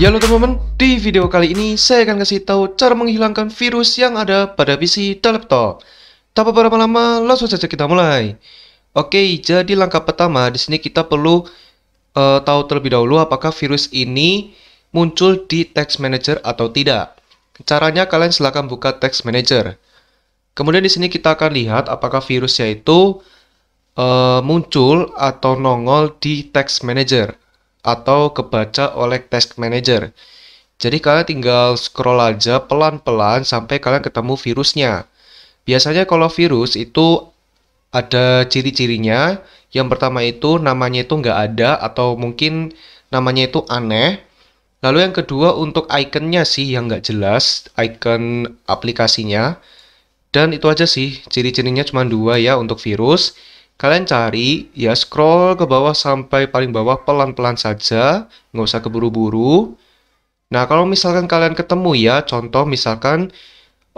Ya lo teman-teman, di video kali ini saya akan kasih tahu cara menghilangkan virus yang ada pada PC dan laptop. Tanpa berlama-lama, langsung saja kita mulai. Oke, jadi langkah pertama di sini kita perlu uh, tahu terlebih dahulu apakah virus ini muncul di text manager atau tidak. Caranya kalian silahkan buka text manager. Kemudian di sini kita akan lihat apakah virusnya itu uh, muncul atau nongol di text manager atau kebaca oleh task manager. Jadi kalian tinggal scroll aja pelan-pelan sampai kalian ketemu virusnya. Biasanya kalau virus itu ada ciri-cirinya. Yang pertama itu namanya itu nggak ada atau mungkin namanya itu aneh. Lalu yang kedua untuk ikonnya sih yang nggak jelas, icon aplikasinya. Dan itu aja sih, ciri-cirinya cuma dua ya untuk virus. Kalian cari, ya scroll ke bawah sampai paling bawah pelan-pelan saja, nggak usah keburu-buru. Nah, kalau misalkan kalian ketemu ya, contoh misalkan,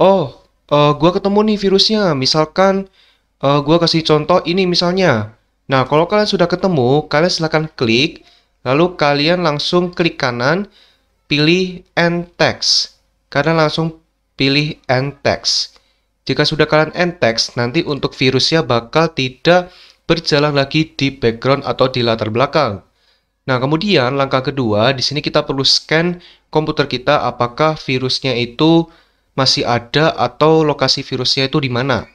oh, uh, eh, gue ketemu nih virusnya, misalkan uh, eh, gue kasih contoh ini misalnya. Nah, kalau kalian sudah ketemu, kalian silahkan klik, lalu kalian langsung klik kanan, pilih End Text. Kalian langsung pilih End Text. Jika sudah kalian end-text, nanti untuk virusnya bakal tidak berjalan lagi di background atau di latar belakang. Nah, kemudian langkah kedua, di sini kita perlu scan komputer kita apakah virusnya itu masih ada atau lokasi virusnya itu di mana.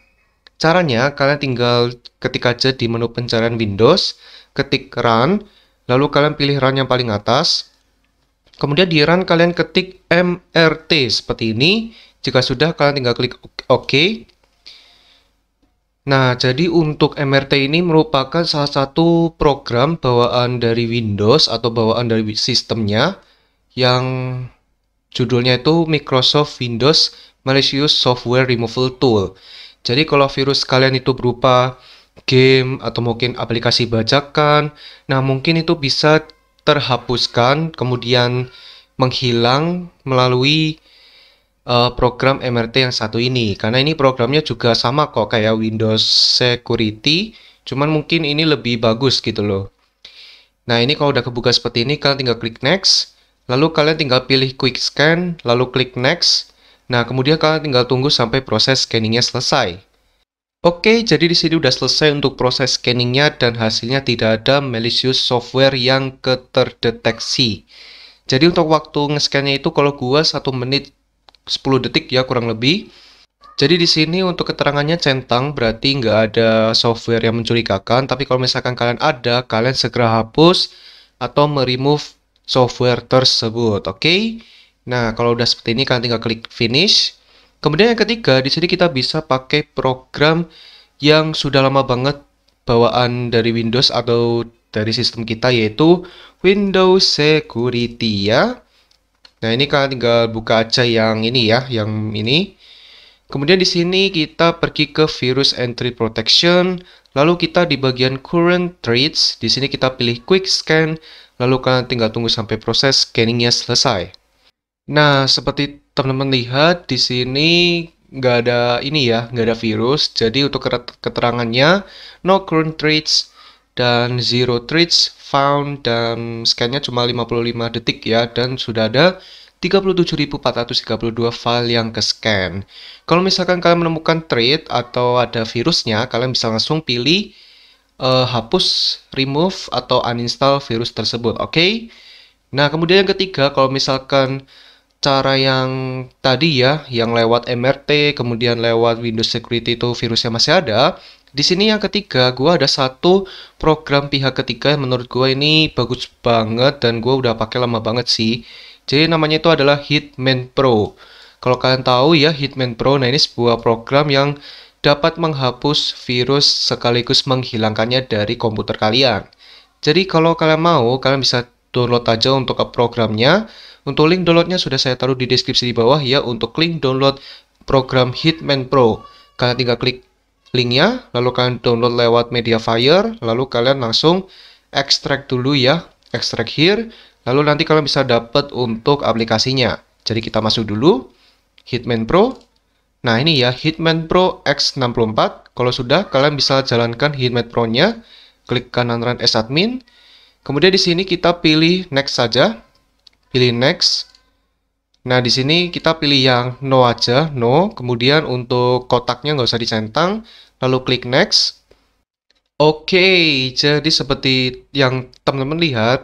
Caranya, kalian tinggal ketik aja di menu pencarian Windows, ketik Run, lalu kalian pilih Run yang paling atas, kemudian di Run kalian ketik MRT seperti ini, jika sudah, kalian tinggal klik OK. Nah, jadi untuk MRT ini merupakan salah satu program bawaan dari Windows atau bawaan dari sistemnya yang judulnya itu Microsoft Windows Malicious Software Removal Tool. Jadi kalau virus kalian itu berupa game atau mungkin aplikasi bajakan, nah mungkin itu bisa terhapuskan kemudian menghilang melalui uh, program MRT yang satu ini karena ini programnya juga sama kok kayak Windows Security cuman mungkin ini lebih bagus gitu loh nah ini kalau udah kebuka seperti ini kalian tinggal klik next lalu kalian tinggal pilih quick scan lalu klik next nah kemudian kalian tinggal tunggu sampai proses scanningnya selesai Oke, jadi di sini udah selesai untuk proses scanningnya dan hasilnya tidak ada malicious software yang keterdeteksi. Jadi untuk waktu ngescannya itu kalau gua satu menit 10 detik ya kurang lebih. Jadi di sini untuk keterangannya centang berarti nggak ada software yang mencurigakan, tapi kalau misalkan kalian ada, kalian segera hapus atau meremove software tersebut, oke? Okay? Nah, kalau udah seperti ini kalian tinggal klik finish. Kemudian yang ketiga, di sini kita bisa pakai program yang sudah lama banget bawaan dari Windows atau dari sistem kita yaitu Windows Security ya. Nah, ini kalian tinggal buka aja yang ini ya, yang ini. Kemudian di sini kita pergi ke virus entry protection, lalu kita di bagian current threats, di sini kita pilih quick scan, lalu kalian tinggal tunggu sampai proses scanningnya selesai. Nah, seperti teman-teman lihat di sini nggak ada ini ya, nggak ada virus. Jadi untuk keterangannya, no current threats, dan zero trades found dan um, scan-nya cuma 55 detik ya dan sudah ada 37.432 file yang ke-scan. Kalau misalkan kalian menemukan trade atau ada virusnya, kalian bisa langsung pilih uh, hapus, remove, atau uninstall virus tersebut, oke? Okay? Nah, kemudian yang ketiga, kalau misalkan cara yang tadi ya, yang lewat MRT, kemudian lewat Windows Security itu virusnya masih ada, di sini yang ketiga, gue ada satu program pihak ketiga yang menurut gue ini bagus banget dan gue udah pakai lama banget sih. Jadi namanya itu adalah Hitman Pro. Kalau kalian tahu ya Hitman Pro, nah ini sebuah program yang dapat menghapus virus sekaligus menghilangkannya dari komputer kalian. Jadi kalau kalian mau, kalian bisa download aja untuk programnya. Untuk link downloadnya sudah saya taruh di deskripsi di bawah ya untuk link download program Hitman Pro. Kalian tinggal klik linknya, lalu kalian download lewat mediafire lalu kalian langsung extract dulu ya, extract here, lalu nanti kalian bisa dapat untuk aplikasinya. Jadi kita masuk dulu, Hitman Pro. Nah ini ya, Hitman Pro X64. Kalau sudah, kalian bisa jalankan Hitman Pro-nya, klik kanan run as admin. Kemudian di sini kita pilih next saja, pilih next. Nah, di sini kita pilih yang no aja, no. Kemudian untuk kotaknya nggak usah dicentang. Lalu klik next. Oke, jadi seperti yang teman-teman lihat,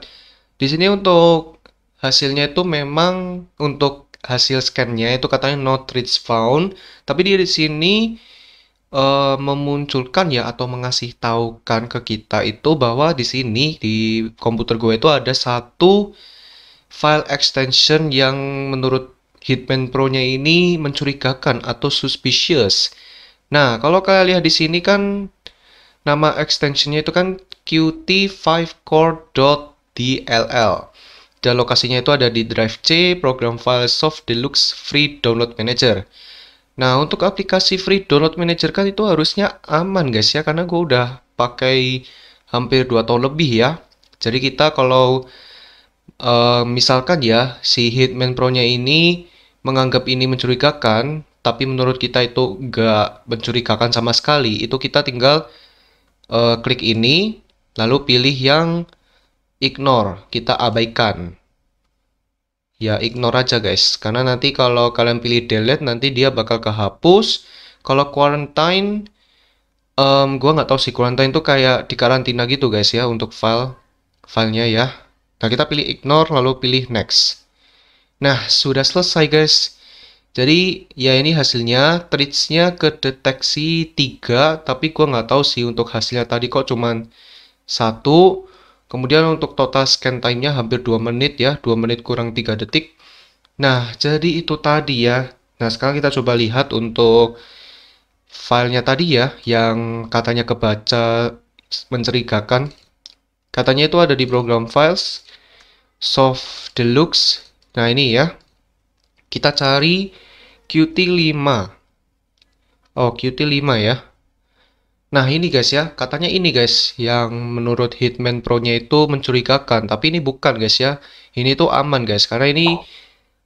di sini untuk hasilnya itu memang untuk hasil scan-nya itu katanya not trace found. Tapi di sini uh, memunculkan ya atau mengasih tahukan ke kita itu bahwa di sini di komputer gue itu ada satu file extension yang menurut Hitman Pro-nya ini mencurigakan atau suspicious. Nah, kalau kalian lihat di sini kan nama extensionnya itu kan qt5core.dll. Dan lokasinya itu ada di drive C, program file soft deluxe free download manager. Nah, untuk aplikasi free download manager kan itu harusnya aman guys ya, karena gue udah pakai hampir 2 tahun lebih ya. Jadi kita kalau uh, misalkan ya si Hitman Pro-nya ini menganggap ini mencurigakan, tapi menurut kita itu gak mencurigakan sama sekali, itu kita tinggal uh, klik ini, lalu pilih yang ignore, kita abaikan. Ya ignore aja guys, karena nanti kalau kalian pilih delete nanti dia bakal kehapus. Kalau quarantine, um, gua nggak tahu sih quarantine itu kayak di karantina gitu guys ya untuk file filenya ya. Nah, kita pilih ignore, lalu pilih next. Nah, sudah selesai guys. Jadi, ya ini hasilnya, traits-nya ke deteksi 3, tapi gue nggak tahu sih untuk hasilnya tadi kok cuman satu. Kemudian untuk total scan time-nya hampir 2 menit ya, 2 menit kurang 3 detik. Nah, jadi itu tadi ya. Nah, sekarang kita coba lihat untuk filenya tadi ya, yang katanya kebaca mencurigakan Katanya itu ada di program files soft deluxe. Nah, ini ya. Kita cari Qt5. Oh, Qt5 ya. Nah, ini guys ya. Katanya ini guys yang menurut Hitman Pro-nya itu mencurigakan, tapi ini bukan guys ya. Ini tuh aman guys karena ini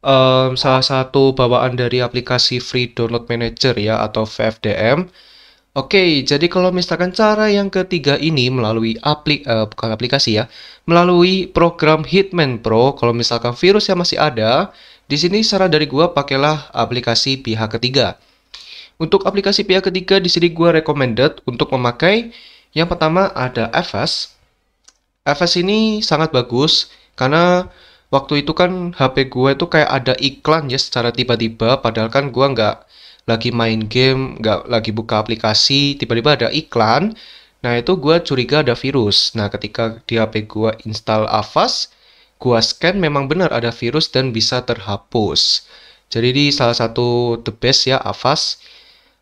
um, salah satu bawaan dari aplikasi Free Download Manager ya atau VFDM Oke, jadi kalau misalkan cara yang ketiga ini melalui aplik uh, eh, bukan aplikasi ya, melalui program Hitman Pro, kalau misalkan virusnya masih ada, di sini saran dari gua pakailah aplikasi pihak ketiga. Untuk aplikasi pihak ketiga di sini gua recommended untuk memakai yang pertama ada FS. FS ini sangat bagus karena waktu itu kan HP gua itu kayak ada iklan ya secara tiba-tiba padahal kan gua nggak lagi main game, nggak lagi buka aplikasi, tiba-tiba ada iklan. Nah, itu gue curiga ada virus. Nah, ketika di HP gue install Avast, gue scan memang benar ada virus dan bisa terhapus. Jadi di salah satu the best ya Avast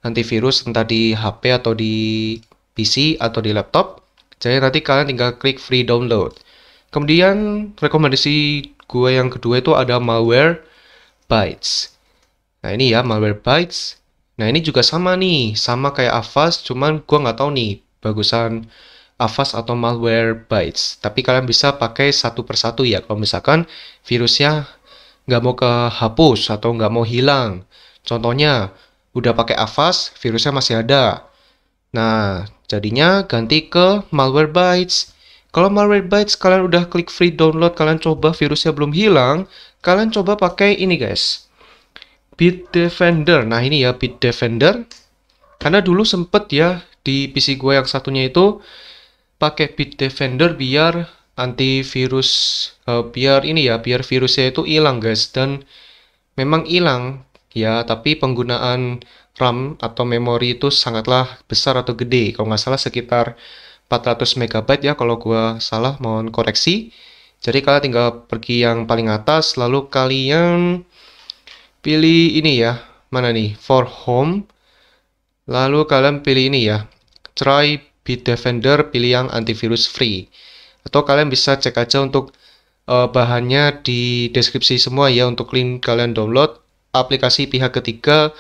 antivirus entah di HP atau di PC atau di laptop. Jadi nanti kalian tinggal klik free download. Kemudian rekomendasi gue yang kedua itu ada malware bytes. Nah ini ya malware bytes. Nah ini juga sama nih, sama kayak Avast, cuman gua nggak tahu nih bagusan Avast atau malware bytes. Tapi kalian bisa pakai satu persatu ya, kalau misalkan virusnya nggak mau kehapus atau nggak mau hilang. Contohnya, udah pakai Avast, virusnya masih ada. Nah, jadinya ganti ke malware bytes. Kalau malware bytes kalian udah klik free download, kalian coba virusnya belum hilang, kalian coba pakai ini guys, Bit Defender. Nah, ini ya Bit Defender. Karena dulu sempet ya di PC gue yang satunya itu pakai Bit Defender biar antivirus uh, biar ini ya, biar virusnya itu hilang, guys. Dan memang hilang ya, tapi penggunaan RAM atau memori itu sangatlah besar atau gede. Kalau nggak salah sekitar 400 MB ya kalau gua salah mohon koreksi. Jadi kalian tinggal pergi yang paling atas, lalu kalian pilih ini ya. Mana nih? For home. Lalu kalian pilih ini ya. Try Bitdefender pilih yang antivirus free. Atau kalian bisa cek aja untuk uh, bahannya di deskripsi semua ya untuk link kalian download aplikasi pihak ketiga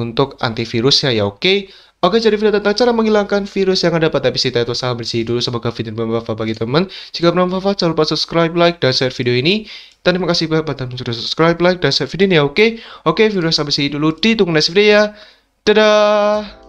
untuk antivirusnya ya oke. Oke, jadi video tentang cara menghilangkan virus yang ada pada PC kita itu sangat bersih dulu. Semoga video ini bermanfaat bagi teman. Jika bermanfaat, jangan lupa subscribe, like, dan share video ini. Dan terima kasih banyak teman sudah subscribe, like, dan share video ini ya, oke? Oke, video sampai sini dulu. Ditunggu next video ya. Dadah!